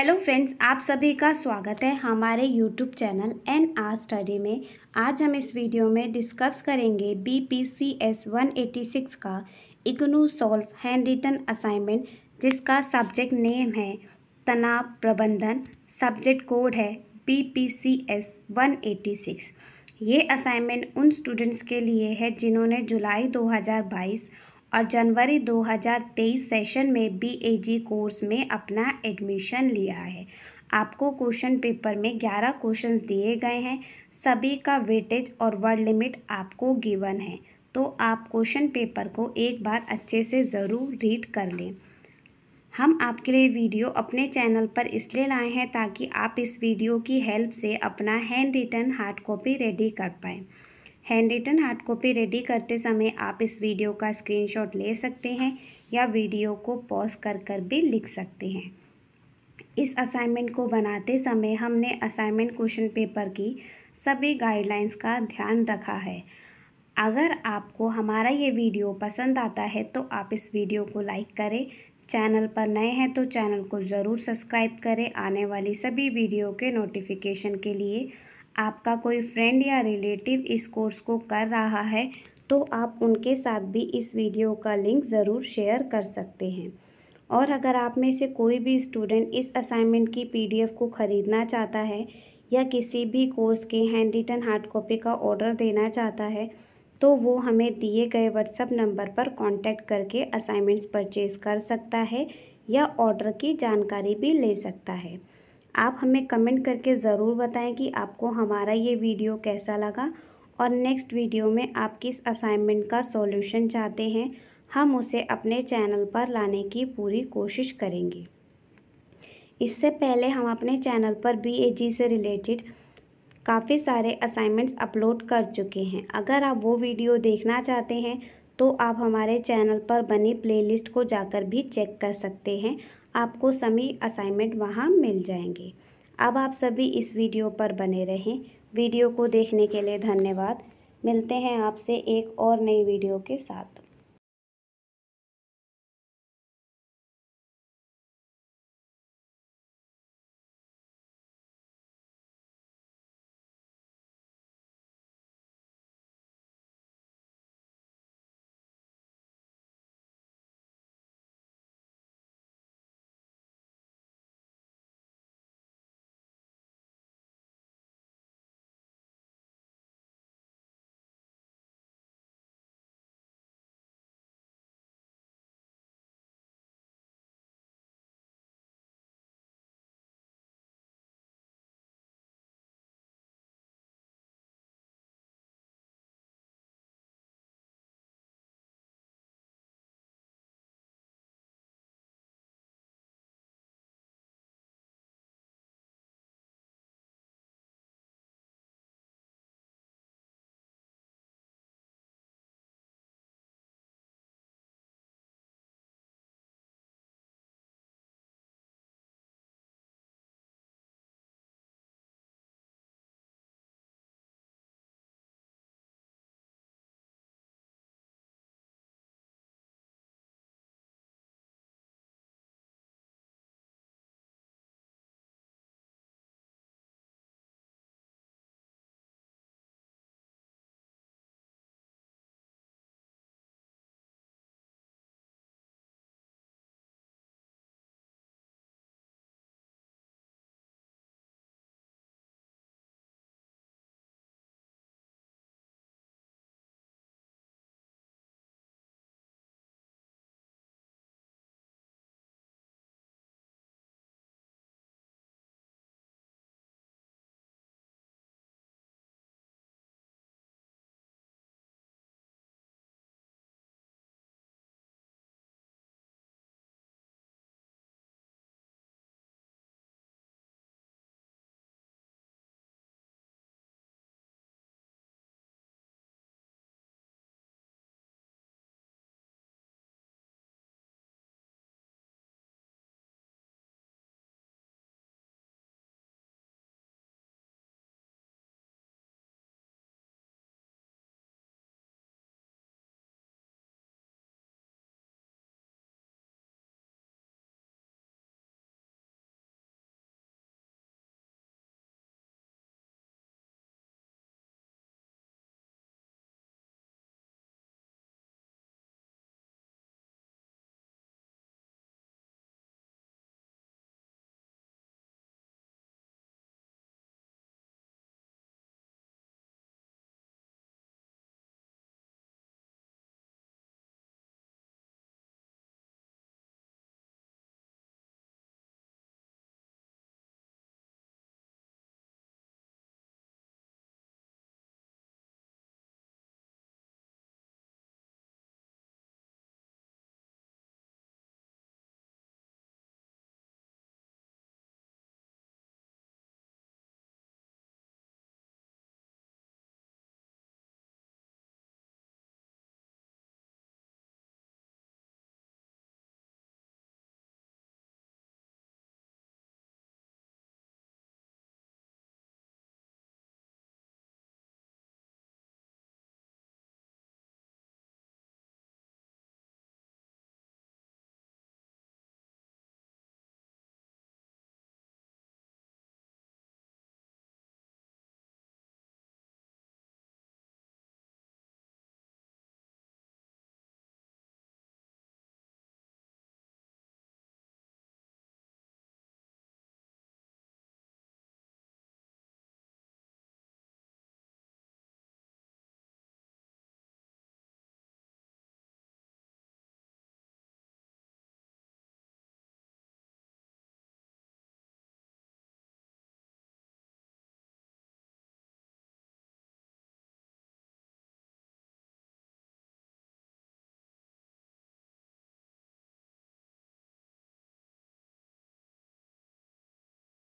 hello friends आप सभी का स्वागत है हमारे YouTube channel N R study में आज हम इस वीडियो में डिस्कस करेंगे B P C S one eighty six का IGNOU solve hand written assignment जिसका सब्जेक्ट नेम है तनाव प्रबंधन सब्जेक्ट कोड है B P C S one eighty six ये असाइनमेंट उन स्टूडेंट्स के लिए है जिन्होंने जुलाई दो हज़ार बाईस और जनवरी 2023 सेशन में बीएजी कोर्स में अपना एडमिशन लिया है आपको क्वेश्चन पेपर में ग्यारह क्वेश्चन दिए गए हैं सभी का वेटेज और वर्ड लिमिट आपको गिवन है तो आप क्वेश्चन पेपर को एक बार अच्छे से ज़रूर रीड कर लें हम आपके लिए वीडियो अपने चैनल पर इसलिए लाए हैं ताकि आप इस वीडियो की हेल्प से अपना hand return hard copy ready कर पाएँ hand written hard copy ready करते समय आप इस वीडियो का स्क्रीनशॉट ले सकते हैं या वीडियो को पॉज कर कर भी लिख सकते हैं इस असाइनमेंट को बनाते समय हमने असाइनमेंट क्वेश्चन पेपर की सभी गाइडलाइंस का ध्यान रखा है अगर आपको हमारा ये वीडियो पसंद आता है तो आप इस वीडियो को लाइक करें चैनल पर नए हैं तो चैनल को ज़रूर सब्सक्राइब करें आने वाली सभी वीडियो के नोटिफिकेशन के लिए आपका कोई फ्रेंड या रिलेटिव इस कोर्स को कर रहा है तो आप उनके साथ भी इस वीडियो का लिंक ज़रूर शेयर कर सकते हैं और अगर आप में से कोई भी स्टूडेंट इस असाइनमेंट की पीडीएफ को ख़रीदना चाहता है या किसी भी कोर्स के हैंड रिटन हार्ड कॉपी का ऑर्डर देना चाहता है तो वो हमें दिए गए व्हाट्सअप नंबर पर कांटेक्ट करके असाइनमेंट्स परचेज कर सकता है या ऑर्डर की जानकारी भी ले सकता है आप हमें कमेंट करके ज़रूर बताएं कि आपको हमारा ये वीडियो कैसा लगा और नेक्स्ट वीडियो में आप किस असाइनमेंट का सॉल्यूशन चाहते हैं हम उसे अपने चैनल पर लाने की पूरी कोशिश करेंगे इससे पहले हम अपने चैनल पर बी से रिलेटेड काफ़ी सारे असाइनमेंट्स अपलोड कर चुके हैं अगर आप वो वीडियो देखना चाहते हैं तो आप हमारे चैनल पर बनी प्लेलिस्ट को जाकर भी चेक कर सकते हैं आपको सभी असाइनमेंट वहाँ मिल जाएंगे अब आप सभी इस वीडियो पर बने रहें वीडियो को देखने के लिए धन्यवाद मिलते हैं आपसे एक और नई वीडियो के साथ